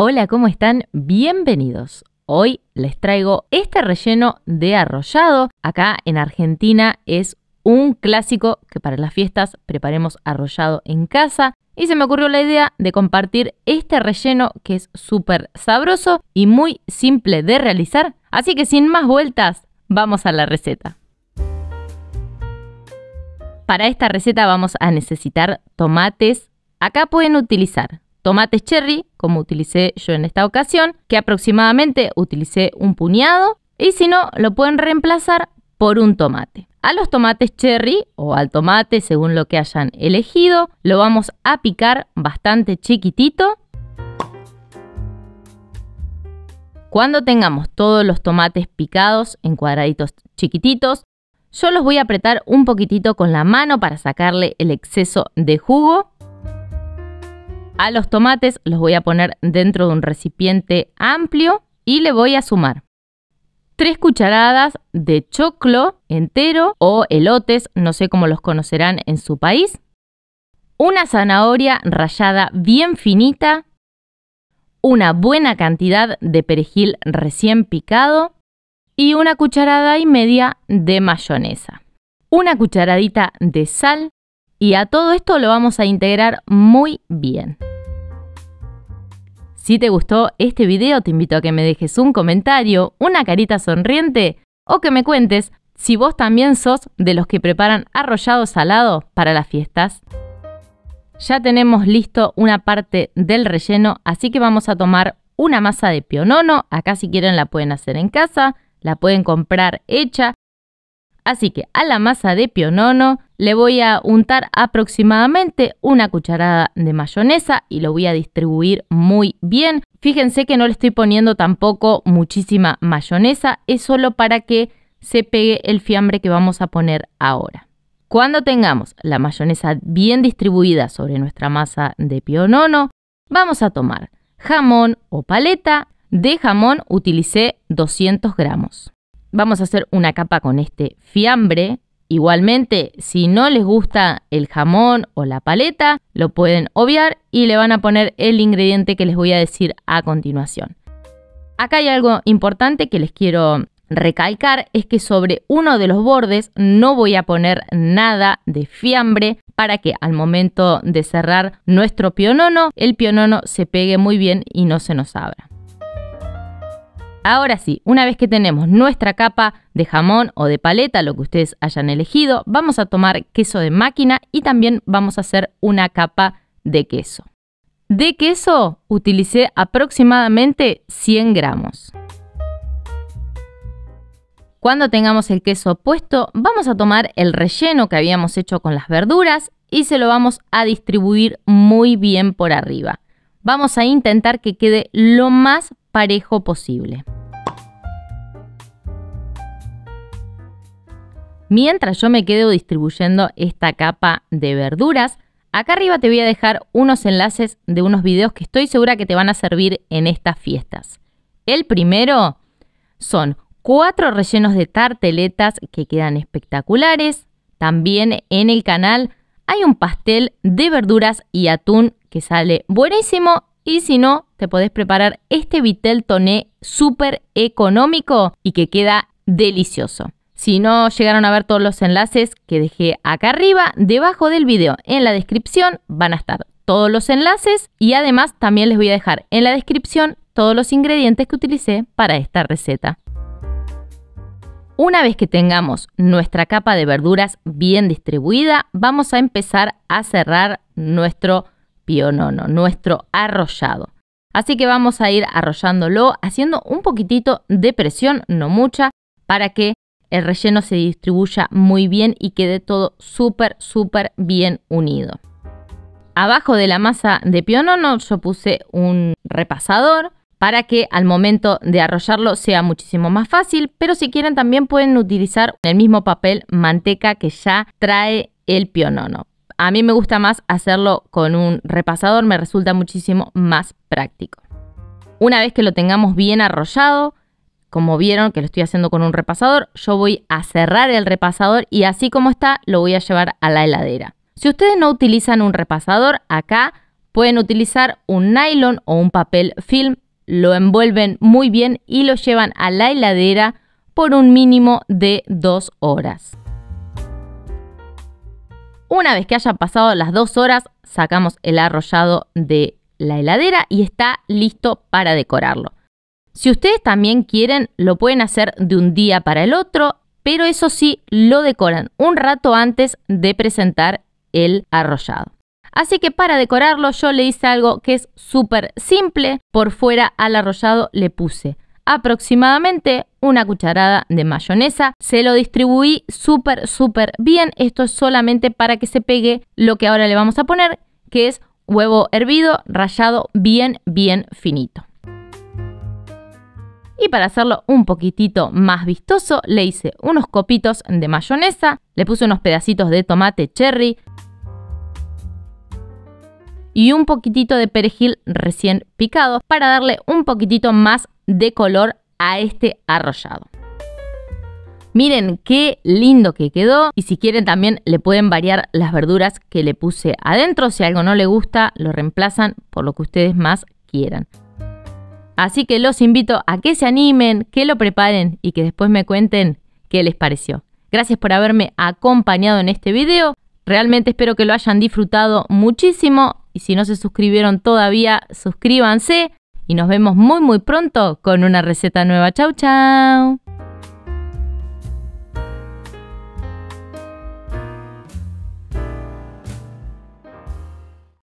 Hola, ¿cómo están? Bienvenidos. Hoy les traigo este relleno de arrollado. Acá en Argentina es un clásico que para las fiestas preparemos arrollado en casa. Y se me ocurrió la idea de compartir este relleno que es súper sabroso y muy simple de realizar. Así que sin más vueltas, vamos a la receta. Para esta receta vamos a necesitar tomates. Acá pueden utilizar tomates cherry, como utilicé yo en esta ocasión, que aproximadamente utilicé un puñado, y si no, lo pueden reemplazar por un tomate. A los tomates cherry o al tomate, según lo que hayan elegido, lo vamos a picar bastante chiquitito. Cuando tengamos todos los tomates picados en cuadraditos chiquititos, yo los voy a apretar un poquitito con la mano para sacarle el exceso de jugo. A los tomates los voy a poner dentro de un recipiente amplio y le voy a sumar 3 cucharadas de choclo entero o elotes, no sé cómo los conocerán en su país, una zanahoria rallada bien finita, una buena cantidad de perejil recién picado y una cucharada y media de mayonesa, una cucharadita de sal y a todo esto lo vamos a integrar muy bien. Si te gustó este video, te invito a que me dejes un comentario, una carita sonriente o que me cuentes si vos también sos de los que preparan arrollado salado para las fiestas. Ya tenemos listo una parte del relleno, así que vamos a tomar una masa de pionono. Acá si quieren la pueden hacer en casa, la pueden comprar hecha. Así que a la masa de pionono le voy a untar aproximadamente una cucharada de mayonesa y lo voy a distribuir muy bien. Fíjense que no le estoy poniendo tampoco muchísima mayonesa, es solo para que se pegue el fiambre que vamos a poner ahora. Cuando tengamos la mayonesa bien distribuida sobre nuestra masa de pionono, vamos a tomar jamón o paleta. De jamón utilicé 200 gramos. Vamos a hacer una capa con este fiambre Igualmente, si no les gusta el jamón o la paleta, lo pueden obviar y le van a poner el ingrediente que les voy a decir a continuación. Acá hay algo importante que les quiero recalcar, es que sobre uno de los bordes no voy a poner nada de fiambre para que al momento de cerrar nuestro pionono, el pionono se pegue muy bien y no se nos abra. Ahora sí, una vez que tenemos nuestra capa de jamón o de paleta, lo que ustedes hayan elegido, vamos a tomar queso de máquina y también vamos a hacer una capa de queso. De queso utilicé aproximadamente 100 gramos. Cuando tengamos el queso puesto, vamos a tomar el relleno que habíamos hecho con las verduras y se lo vamos a distribuir muy bien por arriba. Vamos a intentar que quede lo más parejo posible. mientras yo me quedo distribuyendo esta capa de verduras. Acá arriba te voy a dejar unos enlaces de unos videos que estoy segura que te van a servir en estas fiestas. El primero son cuatro rellenos de tarteletas que quedan espectaculares. También en el canal hay un pastel de verduras y atún que sale buenísimo y si no, te podés preparar este vitel toné súper económico y que queda delicioso. Si no llegaron a ver todos los enlaces que dejé acá arriba, debajo del video, en la descripción, van a estar todos los enlaces y además también les voy a dejar en la descripción todos los ingredientes que utilicé para esta receta. Una vez que tengamos nuestra capa de verduras bien distribuida, vamos a empezar a cerrar nuestro pionono, nuestro arrollado. Así que vamos a ir arrollándolo haciendo un poquitito de presión, no mucha, para que el relleno se distribuya muy bien y quede todo súper, súper bien unido. Abajo de la masa de pionono yo puse un repasador para que al momento de arrollarlo sea muchísimo más fácil, pero si quieren también pueden utilizar el mismo papel manteca que ya trae el pionono. A mí me gusta más hacerlo con un repasador, me resulta muchísimo más práctico. Una vez que lo tengamos bien arrollado, como vieron que lo estoy haciendo con un repasador, yo voy a cerrar el repasador y así como está lo voy a llevar a la heladera. Si ustedes no utilizan un repasador, acá pueden utilizar un nylon o un papel film, lo envuelven muy bien y lo llevan a la heladera por un mínimo de dos horas. Una vez que hayan pasado las dos horas, sacamos el arrollado de la heladera y está listo para decorarlo. Si ustedes también quieren, lo pueden hacer de un día para el otro, pero eso sí, lo decoran un rato antes de presentar el arrollado. Así que para decorarlo yo le hice algo que es súper simple. Por fuera al arrollado le puse aproximadamente una cucharada de mayonesa. Se lo distribuí súper, súper bien. Esto es solamente para que se pegue lo que ahora le vamos a poner, que es huevo hervido, rallado bien, bien finito y para hacerlo un poquitito más vistoso le hice unos copitos de mayonesa, le puse unos pedacitos de tomate cherry y un poquitito de perejil recién picado para darle un poquitito más de color a este arrollado. Miren qué lindo que quedó y si quieren también le pueden variar las verduras que le puse adentro. Si algo no le gusta lo reemplazan por lo que ustedes más quieran. Así que los invito a que se animen, que lo preparen y que después me cuenten qué les pareció. Gracias por haberme acompañado en este video. Realmente espero que lo hayan disfrutado muchísimo y si no se suscribieron todavía, suscríbanse y nos vemos muy muy pronto con una receta nueva. Chau chau.